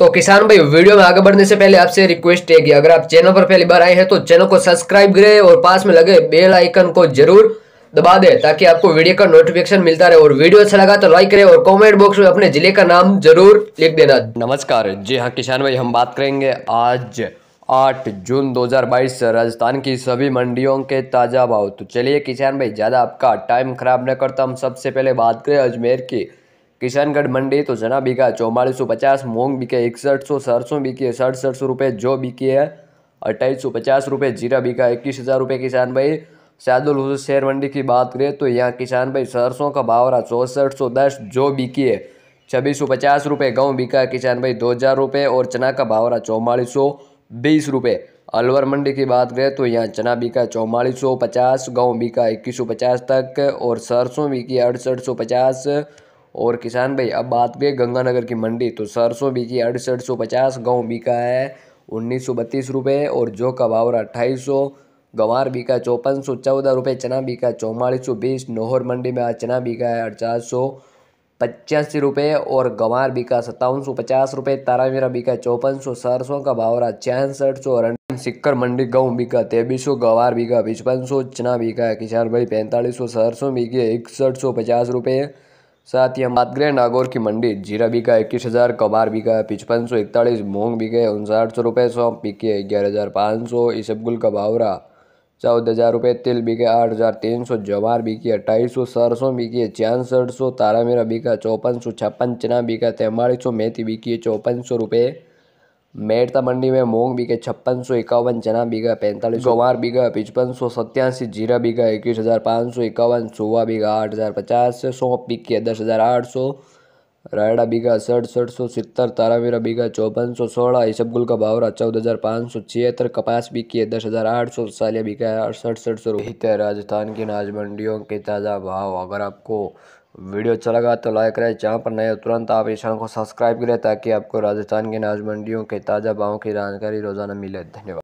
तो किसान भाई वीडियो में आगे बढ़ने से पहले आपसे रिक्वेस्ट है कि अगर आप चैनल पर पहली बार आए हैं तो चैनल को सब्सक्राइब करें और पास में लगे बेल आइकन को जरूर दबा दें ताकि आपको वीडियो का नोटिफिकेशन मिलता रहे और वीडियो अच्छा लगा तो लाइक करें और कमेंट बॉक्स में अपने जिले का नाम जरूर लिख देना नमस्कार जी हाँ किसान भाई हम बात करेंगे आज आठ जून दो राजस्थान की सभी मंडियों के ताज़ा भाव तो चलिए किसान भाई ज़्यादा आपका टाइम खराब न करता हम सबसे पहले बात करें अजमेर की किशनगढ़ मंडी तो जना बीघा चौवालीस सौ पचास मोंग बीके इकसठ सौ सरसों बीके है सड़सठ सौ रुपये जो बीके है अट्ठाईस सौ पचास रुपये जीरा बीका इक्कीस हज़ार रुपये किसान भाई शादुल हुसैन शेयर मंडी की बात करें तो यहाँ किसान भाई सरसों का भाव रहा चौंसठ सौ दस जो बीकी है छब्बीस सौ पचास रुपये गाँव बीका किसान भाई दो हज़ार रुपये और चना का भाव रहा चौवालीस सौ बीस रुपये अलवर मंडी की बात करें तो यहाँ चना बीका चौवालीस सौ पचास गाँव बीका इक्कीस सौ पचास तक और सरसों बीकी अड़सठ सौ पचास और किसान भाई अब बात करें गंगानगर की मंडी तो सरसों बिकी अड़सठ सौ पचास गाँव बिका है उन्नीस सौ बत्तीस रुपये और जो का भावरा अट्ठाईस सौ गंवार बिका चौपन सौ चौदह रुपये चना बिका चौवालीस सौ बीस नोहर मंडी में आज चना बिका है अड़चास सौ पचासी रुपये और गंवार बिका सत्तावन सौ पचास रुपये तारामीरा बिका चौपन सौ सरसों का भावरा छियासठ सौ और सिक्कर मंडी गेहूँ बिका तेबीस सौ गंवार बिका पचपन सौ चना बिका है किसान भाई पैंतालीस सौ सरसों बिकी इकसठ सौ पचास रुपये साथ ही हम बात करें नागौर की मंडी जीरा बिका इक्कीस हज़ार कबार बिका पचपन सौ इकतालीस मूंग बिके उनसाठ सौ रुपये सौंप बिके ग्यारह हज़ार पाँच सौ इसबगुल का बावरा चौदह हज़ार रुपये तिल बिके आठ हज़ार तीन सौ जवार बिके अट्ठाईस सौ सरसों बिकी छियासठ सौ तारा मेरा बिका चौपन सौ छप्पन चना बिका तैंतालीस सौ मेथी बिकी चौपन सौ रुपये मेड़ता मंडी में मूंग बीघे छप्पन सौ इक्यावन चना बीघा पैंतालीस ग्वार बीघा पचपन सौ सत्यासी जीरा बीघा इक्कीस हज़ार पाँच सौ इक्यावन सोवा बीघा आठ हज़ार पचास सौंप बीघे दस हज़ार आठ सौ रायड़ा बीघा सड़सठ सौ सितर तारावीरा बीघा चौपन सौ सोलह इसबगुल का भावरा चौदह हज़ार पाँच सौ छिहत्तर कपास बिकी है दस हज़ार आठ सौ सालिया बिका है सड़सठ सौ रुपये राजस्थान की अनाज मंडियों के ताज़ा भाव अगर आपको वीडियो अच्छा लगा तो लाइक करें जहाँ पर नए तुरंत आप इस चैनल को सब्सक्राइब करें ताकि आपको राजस्थान की अनाज मंडियों के ताज़ा भावों की जानकारी रोज़ाना मिले धन्यवाद